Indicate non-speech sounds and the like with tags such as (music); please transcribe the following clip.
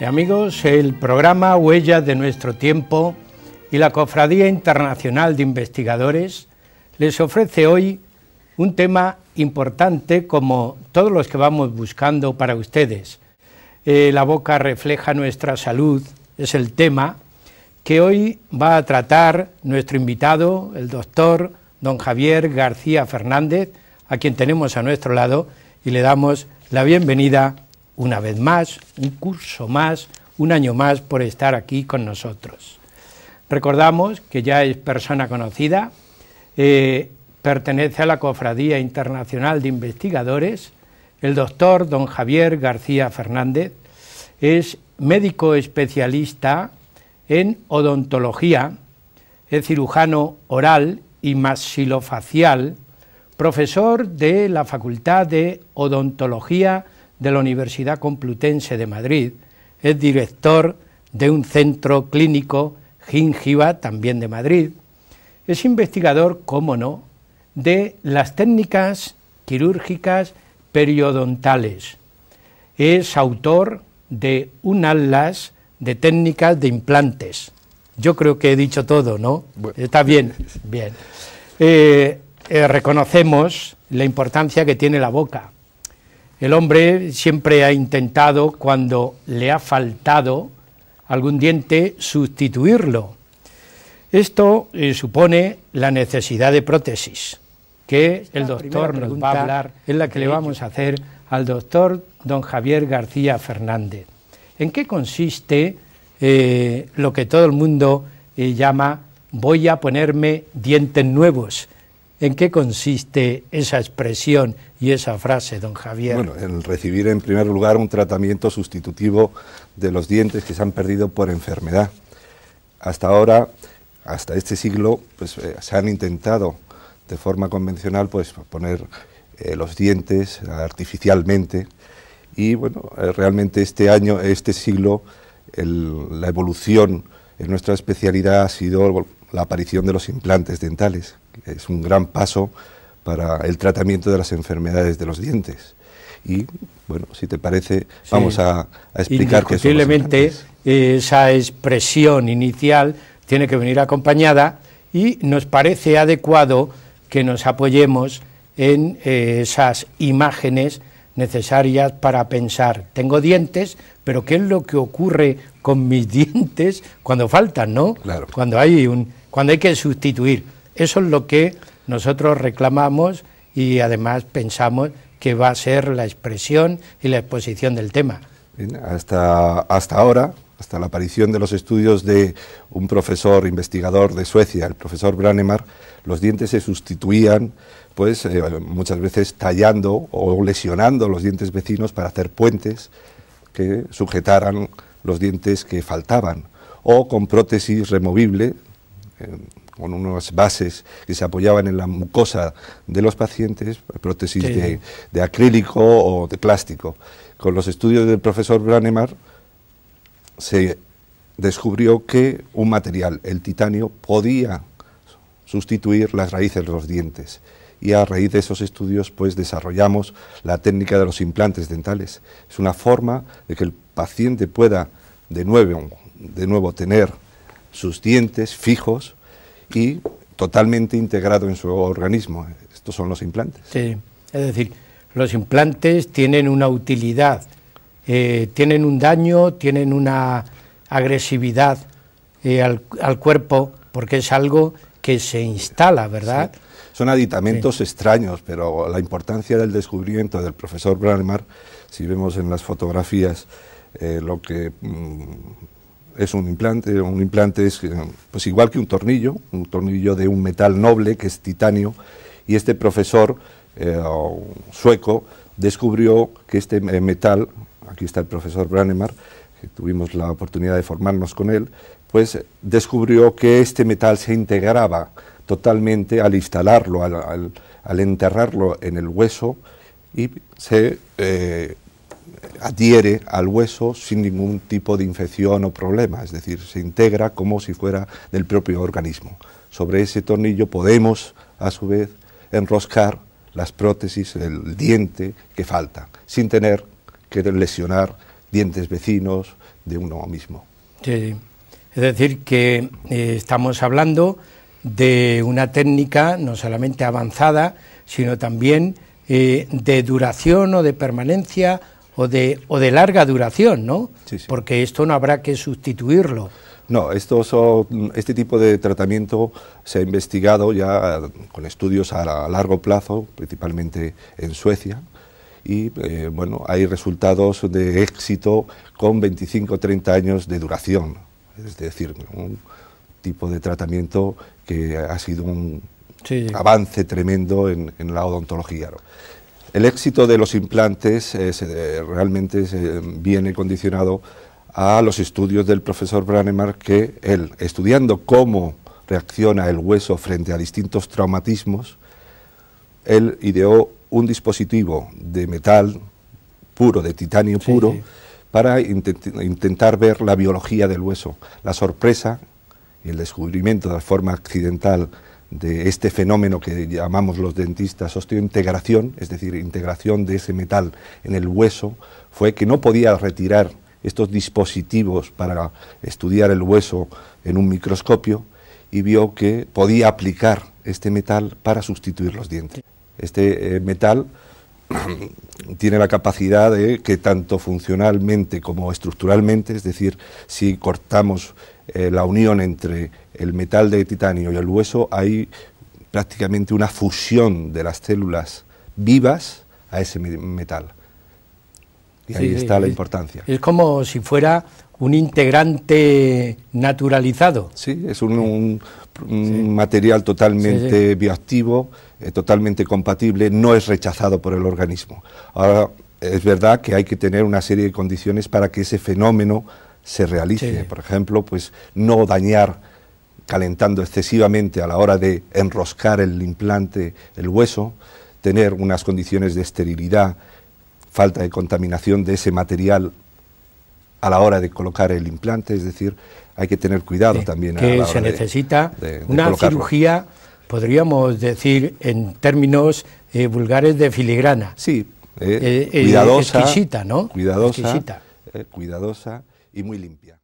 Eh, amigos, el programa Huella de nuestro tiempo y la Cofradía Internacional de Investigadores les ofrece hoy un tema importante como todos los que vamos buscando para ustedes. Eh, la boca refleja nuestra salud, es el tema que hoy va a tratar nuestro invitado, el doctor don Javier García Fernández, a quien tenemos a nuestro lado, y le damos la bienvenida una vez más, un curso más, un año más por estar aquí con nosotros. Recordamos que ya es persona conocida, eh, pertenece a la Cofradía Internacional de Investigadores, el doctor don Javier García Fernández, es médico especialista en odontología, es cirujano oral y maxilofacial, profesor de la Facultad de Odontología de la Universidad Complutense de Madrid, es director de un centro clínico gingiva, también de Madrid, es investigador, cómo no, de las técnicas quirúrgicas periodontales. Es autor de un atlas de técnicas de implantes. Yo creo que he dicho todo, ¿no? Está bien, bien. Eh, eh, reconocemos la importancia que tiene la boca. El hombre siempre ha intentado, cuando le ha faltado algún diente, sustituirlo. Esto eh, supone la necesidad de prótesis, que el doctor nos va a hablar, es la que le vamos a hacer al doctor don Javier García Fernández. ¿En qué consiste eh, lo que todo el mundo llama voy a ponerme dientes nuevos? en qué consiste esa expresión y esa frase, don Javier. Bueno, en recibir en primer lugar un tratamiento sustitutivo de los dientes que se han perdido por enfermedad. Hasta ahora, hasta este siglo, pues eh, se han intentado de forma convencional pues poner eh, los dientes artificialmente y bueno, eh, realmente este año, este siglo, la evolución en nuestra especialidad ha sido la aparición de los implantes dentales es un gran paso para el tratamiento de las enfermedades de los dientes. Y bueno, si te parece, vamos a, explicar qué son esa expresión inicial tiene que venir acompañada y nos parece adecuado que nos apoyemos en eh, esas imágenes necesarias para pensar, tengo dientes, pero ¿qué es lo que ocurre con mis (laughs) dientes cuando faltan, no? Claro. Cuando hay un cuando hay que sustituir. Eso es lo que nosotros reclamamos y además pensamos que va a ser la expresión y la exposición del tema. hasta, hasta ahora, hasta la aparición de los estudios de un profesor investigador de Suecia, el profesor Branemar, los dientes se sustituían pues eh, muchas veces tallando o lesionando los dientes vecinos para hacer puentes que sujetaran los dientes que faltaban o con prótesis removible eh, con unas bases que se apoyaban en la mucosa de los pacientes, prótesis de, acrílico o de plástico. Con los estudios del profesor Branemar se descubrió que un material, el titanio, podía sustituir las raíces de los dientes. Y a raíz de esos estudios, pues desarrollamos la técnica de los implantes dentales. Es una forma de que el paciente pueda de nuevo, de nuevo tener sus dientes fijos, y totalmente integrado en su organismo. Estos son los implantes. Sí, es decir, los implantes tienen una utilidad, eh, tienen un daño, tienen una agresividad eh, al, cuerpo, porque es algo que se instala, ¿verdad? Son aditamentos extraños, pero la importancia del descubrimiento del profesor Branmar, si vemos en las fotografías eh, lo que mm, es un implante, un implante es eh, pues igual que un tornillo, un tornillo de un metal noble que es titanio, y este profesor eh, sueco descubrió que este eh, metal, aquí está el profesor Branemar, que tuvimos la oportunidad de formarnos con él, pues descubrió que este metal se integraba totalmente al instalarlo, al, enterrarlo en el hueso y se adhiere al hueso sin ningún tipo de infección o problema, es decir, se integra como si fuera del propio organismo. Sobre ese tornillo podemos, a su vez, enroscar las prótesis, del diente que falta, sin tener que lesionar dientes vecinos de uno mismo. Sí, es decir, que eh, estamos hablando de una técnica no solamente avanzada, sino también eh, de duración o de permanencia o de, o de larga duración, ¿no? Porque esto no habrá que sustituirlo. No, esto son, este tipo de tratamiento se ha investigado ya con estudios a largo plazo, principalmente en Suecia, y eh, bueno, hay resultados de éxito con 25 o 30 años de duración, es decir, un tipo de tratamiento que ha sido un avance tremendo en, la odontología. El éxito de los implantes eh, eh, realmente viene condicionado a los estudios del profesor Branemar, que él, estudiando cómo reacciona el hueso frente a distintos traumatismos, él ideó un dispositivo de metal puro, de titanio puro, para intentar ver la biología del hueso. La sorpresa y el descubrimiento de forma accidental de este fenómeno que llamamos los dentistas osteointegración, es decir, integración de ese metal en el hueso, fue que no podía retirar estos dispositivos para estudiar el hueso en un microscopio y vio que podía aplicar este metal para sustituir los dientes. Este eh, metal (clears throat) tiene la capacidad de que tanto funcionalmente como estructuralmente, es decir, si cortamos eh, la unión entre el metal de titanio y el hueso, hay prácticamente una fusión de las células vivas a ese metal. Y ahí está la importancia. Es como si fuera un integrante naturalizado. Sí, es un, material totalmente bioactivo, eh, totalmente compatible, no es rechazado por el organismo. Ahora, es verdad que hay que tener una serie de condiciones para que ese fenómeno se realice. Por ejemplo, pues no dañar calentando excesivamente a la hora de enroscar el implante, el hueso, tener unas condiciones de esterilidad, falta de contaminación de ese material a la hora de colocar el implante, es decir, hay que tener cuidado también. a la se necesita una cirugía, podríamos decir en términos eh, vulgares de filigrana. Sí, eh, eh, cuidadosa, ¿no? Cuidadosa, exquisita. cuidadosa y muy limpia.